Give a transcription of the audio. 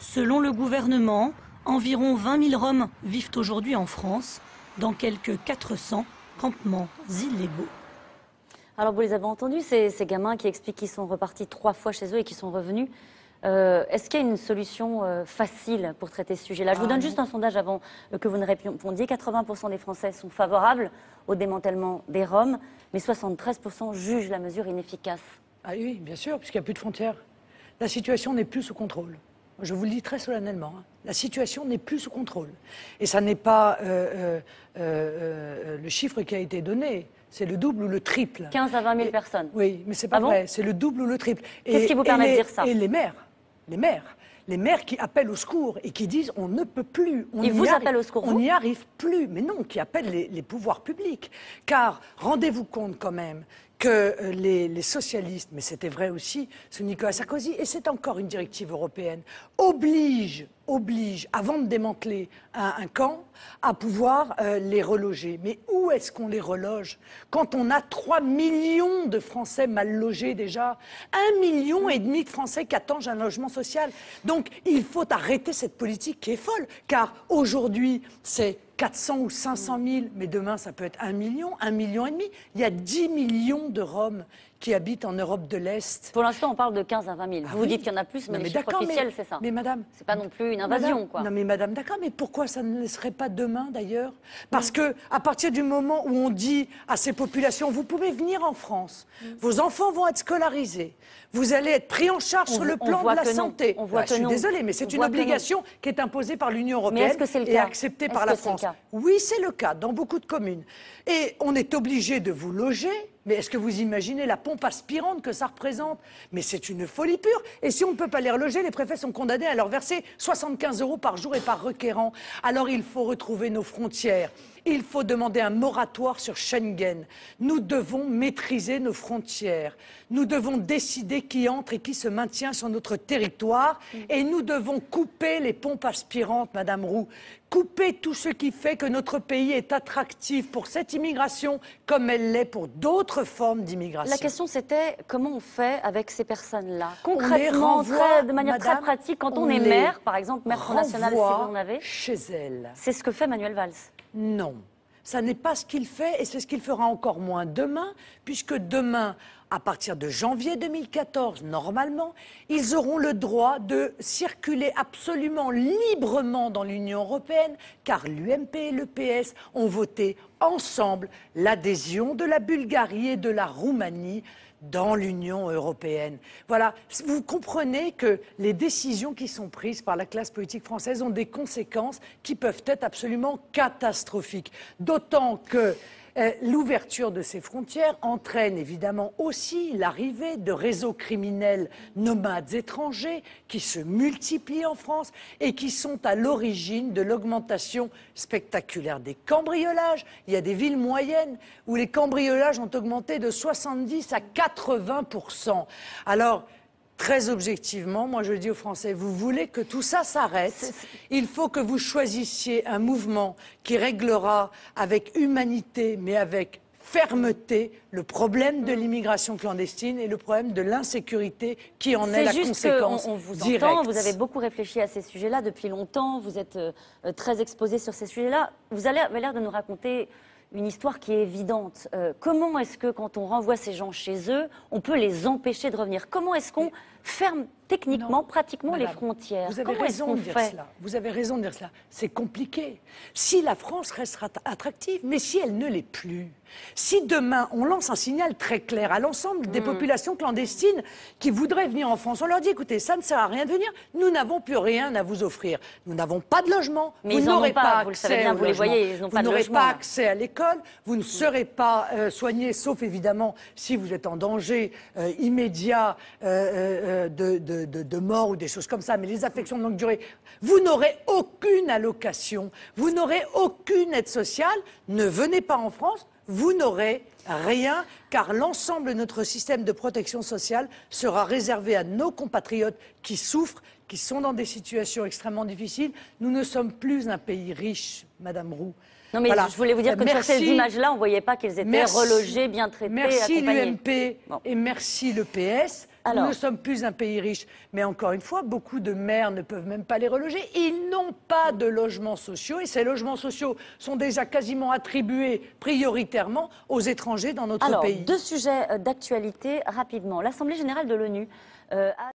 Selon le gouvernement, environ 20 000 Roms vivent aujourd'hui en France, dans quelques 400 campements illégaux. Alors vous les avez entendus, ces, gamins qui expliquent qu'ils sont repartis trois fois chez eux et qu'ils sont revenus. Euh, est-ce qu'il y a une solution euh, facile pour traiter ce sujet-là Je vous ah donne juste un sondage avant euh, que vous ne répondiez. 80% des Français sont favorables au démantèlement des Roms, mais 73% jugent la mesure inefficace. Ah oui, bien sûr, puisqu'il n'y a plus de frontières. La situation n'est plus sous contrôle je vous le dis très solennellement, hein. la situation n'est plus sous contrôle. Et ça n'est pas euh, euh, euh, le chiffre qui a été donné. C'est le double ou le triple. 15 à 20 000 personnes. Oui, mais ce n'est pas ah vrai. c'est le double ou le triple. Qu'est-ce qui vous permet de dire ça Et les maires. Les maires les maires qui appellent au secours et qui disent on ne peut plus. On Ils vous appellent au secours On n'y arrive plus. Mais non, qui appellent les pouvoirs publics. Car rendez-vous compte quand même que euh, les, socialistes, mais c'était vrai aussi sous Nicolas Sarkozy, et c'est encore une directive européenne, oblige oblige, avant de démanteler un, camp, à pouvoir euh, les reloger. Mais où est-ce qu'on les reloge Quand on a 3 millions de Français mal logés déjà, 1 million et demi de Français qui attendent un logement social. Donc il faut arrêter cette politique qui est folle, car aujourd'hui, c'est 400 ou 500 000, mais demain ça peut être 1 million, 1 million et demi. Il y a 10 millions de Roms qui habitent en Europe de l'Est. Pour l'instant, on parle de 15 à 20 000. Ah vous vous dites qu'il y en a plus, mais, les mais officiels, c'est ça. Mais madame. C'est pas non plus une invasion, quoi. Non, mais madame, d'accord, mais pourquoi ça ne serait pas demain, d'ailleurs Parce que, à partir du moment où on dit à ces populations, vous pouvez venir en France, vos enfants vont être scolarisés, vous allez être pris en charge sur le plan de la santé. On voit bah, que je suis désolée, mais c'est une obligation qui est imposée par l'Union européenne et acceptée par la France. Oui, c'est le cas dans beaucoup de communes. Et on est obligé de vous loger mais est-ce que vous imaginez la pompe aspirante que ça représente Mais c'est une folie pure. Et si on ne peut pas les reloger, les préfets sont condamnés à leur verser 75 euros par jour et par requérant. Alors il faut retrouver nos frontières. Il faut demander un moratoire sur Schengen. Nous devons maîtriser nos frontières. Nous devons décider qui entre et qui se maintient sur notre territoire. Mm. Et nous devons couper les pompes aspirantes, Madame Roux. Couper tout ce qui fait que notre pays est attractif pour cette immigration comme elle l'est pour d'autres formes d'immigration. La question c'était comment on fait avec ces personnes-là Concrètement, de manière très pratique, quand on, est maire, par exemple, maire national si vous en avez. Chez elle. C'est ce que fait Manuel Valls. Non. Ça n'est pas ce qu'il fait et c'est ce qu'il fera encore moins demain, puisque demain, à partir de janvier 2014, normalement, ils auront le droit de circuler absolument librement dans l'Union européenne, car l'UMP et le PS ont voté ensemble l'adhésion de la Bulgarie et de la Roumanie dans l'Union européenne. Voilà, vous comprenez que les décisions qui sont prises par la classe politique française ont des conséquences qui peuvent être absolument catastrophiques. D'autant que euh, l'ouverture de ces frontières entraîne évidemment aussi l'arrivée de réseaux criminels nomades étrangers qui se multiplient en France et qui sont à l'origine de l'augmentation spectaculaire des cambriolages. Il y a des villes moyennes où les cambriolages ont augmenté de 70 à 80 Alors, très objectivement, moi je dis aux Français, vous voulez que tout ça s'arrête, il faut que vous choisissiez un mouvement qui réglera avec humanité, mais avec fermeté le problème de mm. l'immigration clandestine et le problème de l'insécurité qui en est, la conséquence. On, vous entend, vous avez beaucoup réfléchi à ces sujets-là depuis longtemps, vous êtes euh, euh, très exposé sur ces sujets-là. Vous avez l'air de nous raconter une histoire qui est évidente. Euh, comment est-ce que quand on renvoie ces gens chez eux, on peut les empêcher de revenir Comment est-ce qu'on ferme techniquement, pratiquement les frontières. Vous avez raison de dire cela. Vous avez raison de dire cela. C'est compliqué. Si la France restera attractive, mais si elle ne l'est plus, si demain on lance un signal très clair à l'ensemble des hmm. populations clandestines qui voudraient venir en France, on leur dit écoutez, ça ne sert à rien de venir, nous n'avons plus rien à vous offrir. Nous n'avons pas de logement, vous n'aurez pas, accès vous pas accès à l'école, vous ne hmm. serez pas euh, soigné, sauf évidemment si vous êtes en danger euh, immédiat euh, de de, mort ou des choses comme ça, mais les affections de longue durée, vous n'aurez aucune allocation, vous n'aurez aucune aide sociale, ne venez pas en France, vous n'aurez rien, car l'ensemble de notre système de protection sociale sera réservé à nos compatriotes qui souffrent, qui sont dans des situations extrêmement difficiles. Nous ne sommes plus un pays riche, Madame Roux. Non, mais je voulais vous dire que ces images-là, on ne voyait pas qu'ils étaient relogées, relogés, bien traités, merci accompagnés. Merci l'UMP et merci le PS. Nous ne sommes plus un pays riche, mais encore une fois, beaucoup de maires ne peuvent même pas les reloger. Ils n'ont pas de logements sociaux et ces logements sociaux sont déjà quasiment attribués prioritairement aux étrangers dans notre alors, pays. Deux sujets euh, d'actualité rapidement. L'Assemblée générale de l'ONU. Euh, a...